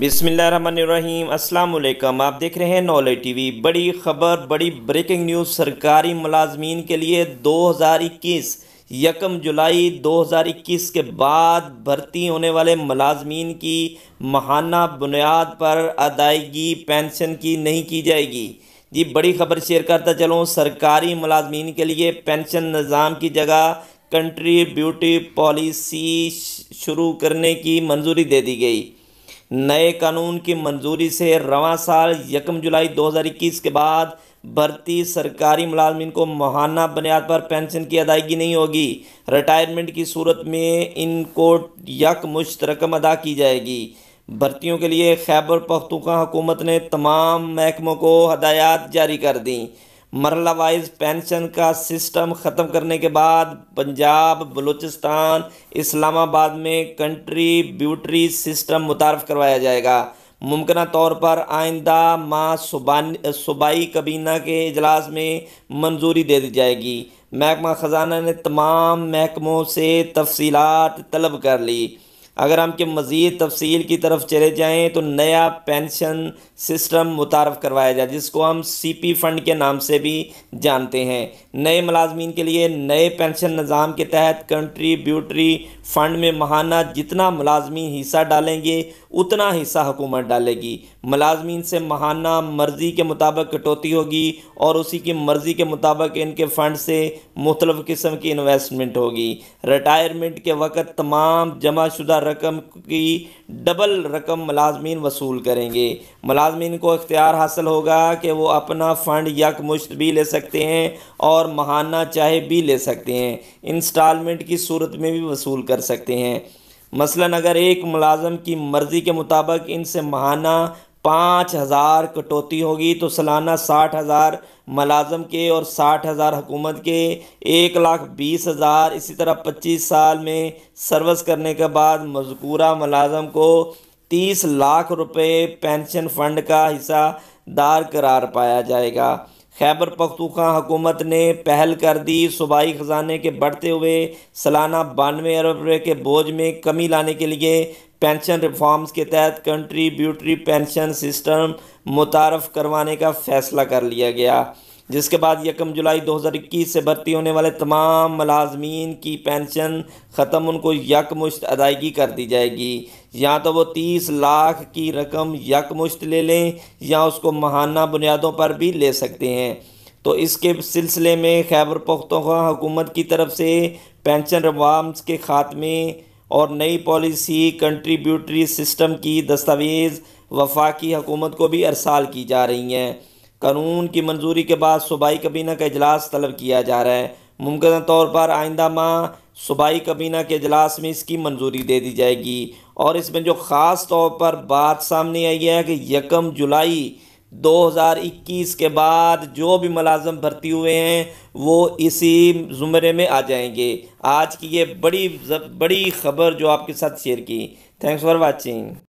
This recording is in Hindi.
बिसमीम् अल्लाम आप देख रहे हैं नॉलेज टीवी बड़ी खबर बड़ी ब्रेकिंग न्यूज़ सरकारी मुलाजमीन के लिए 2021 यकम जुलाई 2021 के बाद भर्ती होने वाले मुलाजमीन की महाना बुनियाद पर अदायगी पेंशन की नहीं की जाएगी जी बड़ी खबर शेयर करता चलूँ सरकारी मुलाजमीन के लिए पेंशन निज़ाम की जगह कंट्रीब्यूटिव पॉलिसी शुरू करने की मंजूरी दे दी गई नए कानून की मंजूरी से रवा साल यकम जुलाई 2021 के बाद भर्ती सरकारी मुलाजमन को माहाना बुनियाद पर पेंशन की अदायगी नहीं होगी रिटायरमेंट की सूरत में इनको यकमुश्त रकम अदा की जाएगी भर्तियों के लिए खैबर पख्तुखा हुकूमत ने तमाम महकमों को हदायत जारी कर दी मरला वाइज पेंशन का सिस्टम ख़त्म करने के बाद पंजाब बलूचिस्तान इस्लामाबाद में कंट्री ब्यूटरी सिस्टम मुतारफ़ करवाया जाएगा मुमकिन तौर पर आइंदा माह सूबाई कबीना के अजलास में मंजूरी दे दी जाएगी महकमा ख़जाना ने तमाम महकमों से तफसीलात तलब कर ली अगर हम के मज़ीद तफसील की तरफ चले जाएँ तो नया पेंशन सिस्टम मुतारफ़ करवाया जाए जिसको हम सी पी फ़ंड के नाम से भी जानते हैं नए मलाजमीन के लिए नए पेंशन निज़ाम के तहत कंट्रीब्यूटरी फंड में महाना जितना मुलाजमी हिस्सा डालेंगे उतना हिस्सा हुकूमत डालेगी मुलाजमीन से महाना मर्ज़ी के मुताबिक कटौती होगी और उसी की मर्ज़ी के मुताबिक इनके फ़ंड से मुख्तल किस्म की इन्वेस्टमेंट होगी रिटायरमेंट के वक़्त तमाम जमा शुदा रकम की डबल रकम मुलाजमीन वसूल करेंगे मुलाजमीन को इख्तियार हासिल होगा कि वो अपना फ़ंड यकमुश्त भी ले सकते हैं और महाना चाहे भी ले सकते हैं इंस्टॉलमेंट की सूरत में भी वसूल कर कर सकते हैं मसला अगर एक मुलाजम की मर्ज़ी के मुताबिक इनसे महाना पाँच हज़ार कटौती होगी तो सालाना साठ हज़ार मुलाजम के और साठ हज़ार हुकूमत के एक लाख बीस हज़ार इसी तरह पच्चीस साल में सर्विस करने के बाद मजकूरा मुलाजम को तीस लाख रुपए पेंशन फ़ंड का हिस्सा दार करार पाया जाएगा खैबर पख्तूखा हुकूमत ने पहल कर दी सूबाई ख़जाने के बढ़ते हुए सालाना बानवे अरब रुपये के बोझ में कमी लाने के लिए पेंशन रिफॉर्म्स के तहत कंट्रीब्यूटरी पेंशन सिस्टम मुतारफ़ करवाने का फ़ैसला कर लिया गया जिसके बाद यकम जुलाई 2021 से भर्ती होने वाले तमाम मलाजमीन की पेंशन ख़त्म उनको यकमुश्त अदायगी कर दी जाएगी या तो वो तीस लाख की रकम यकमुश्त ले लें या उसको महाना बुनियादों पर भी ले सकते हैं तो इसके सिलसिले में खैबर पख्तवा हुकूमत की तरफ से पेंशन रवाम्स के ख़ात्मे और नई पॉलिसी कंट्रीब्यूटरी सिस्टम की दस्तावेज़ वफाकी हुकूमत को भी अरसाल की जा रही हैं कानून की मंजूरी के बाद सूबाई कबीना का अजलास तलब किया जा रहा है मुमकिन तौर पर आइंदा माह सूबाई कबीना के अजलास में इसकी मंजूरी दे दी जाएगी और इसमें जो ख़ास तौर पर बात सामने आई है कि यकम जुलाई 2021 के बाद जो भी मुलाजम भर्ती हुए हैं वो इसी ज़ुमरे में आ जाएंगे आज की ये बड़ी बड़ी खबर जो आपके साथ शेयर की थैंक्स फॉर वाचिंग